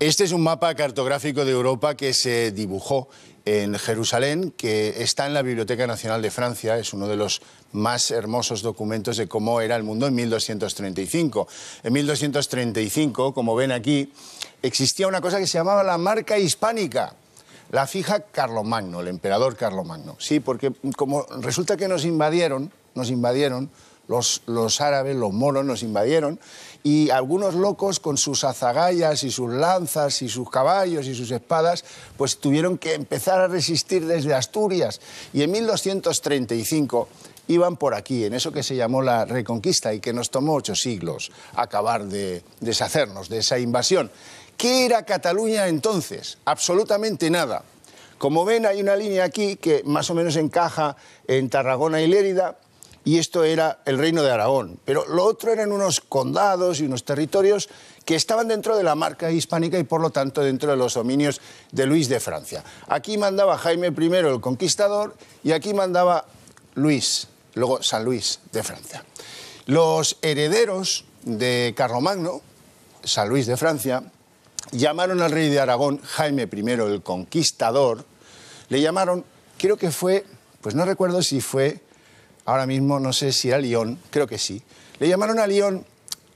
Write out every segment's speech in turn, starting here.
Este es un mapa cartográfico de Europa que se dibujó en Jerusalén, que está en la Biblioteca Nacional de Francia, es uno de los más hermosos documentos de cómo era el mundo en 1235. En 1235, como ven aquí, existía una cosa que se llamaba la marca hispánica. La fija Carlomagno, el emperador Carlomagno. Sí, porque como resulta que nos invadieron, nos invadieron los, árabes, los moros nos invadieron y algunos locos con sus azagayas y sus lanzas y sus caballos y sus espadas, pues tuvieron que empezar a resistir desde Asturias. Y en 1235 iban por aquí, en eso que se llamó la Reconquista y que nos tomó ocho siglos acabar de deshacernos de esa invasión. ¿Qué era Cataluña entonces? Absolutamente nada. Como ven, hay una línea aquí que más o menos encaja en Tarragona y Lérida, y esto era el reino de Aragón. Pero lo otro eran unos condados y unos territorios que estaban dentro de la marca hispánica y por lo tanto dentro de los dominios de Luis de Francia. Aquí mandaba Jaime I el conquistador y aquí mandaba Luis, luego San Luis de Francia. Los herederos de Carlomagno, San Luis de Francia, llamaron al rey de Aragón, Jaime I el conquistador, le llamaron, creo que fue, pues no recuerdo si fue ahora mismo no sé si era Lyon, creo que sí, le llamaron a Lyon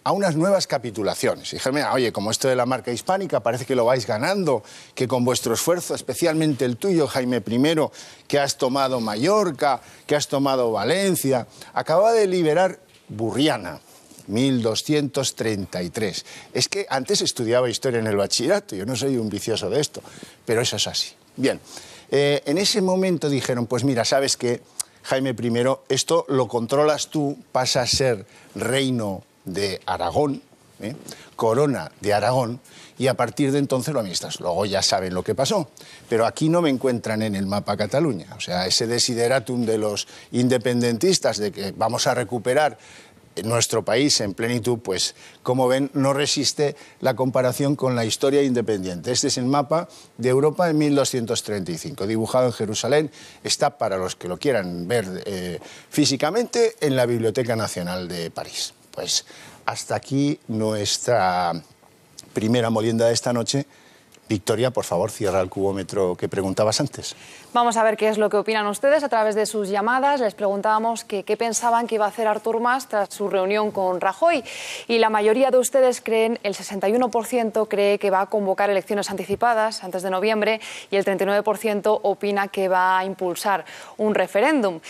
a unas nuevas capitulaciones. Dijeron, oye, como esto de la marca hispánica parece que lo vais ganando, que con vuestro esfuerzo, especialmente el tuyo, Jaime I, que has tomado Mallorca, que has tomado Valencia, acaba de liberar Burriana. 1233. Es que antes estudiaba historia en el bachillerato, yo no soy un vicioso de esto, pero eso es así. Bien, eh, en ese momento dijeron, pues mira, sabes que Jaime I, esto lo controlas tú, pasa a ser reino de Aragón, ¿eh? corona de Aragón, y a partir de entonces lo amistas. Luego ya saben lo que pasó, pero aquí no me encuentran en el mapa Cataluña. O sea, ese desideratum de los independentistas de que vamos a recuperar nuestro país en plenitud, pues como ven, no resiste la comparación con la historia independiente. Este es el mapa de Europa en 1235, dibujado en Jerusalén. Está, para los que lo quieran ver eh, físicamente, en la Biblioteca Nacional de París. Pues hasta aquí nuestra primera molienda de esta noche Victoria, por favor, cierra el cubómetro que preguntabas antes. Vamos a ver qué es lo que opinan ustedes a través de sus llamadas. Les preguntábamos qué pensaban que iba a hacer Artur Mas tras su reunión con Rajoy. Y la mayoría de ustedes creen, el 61% cree que va a convocar elecciones anticipadas antes de noviembre y el 39% opina que va a impulsar un referéndum.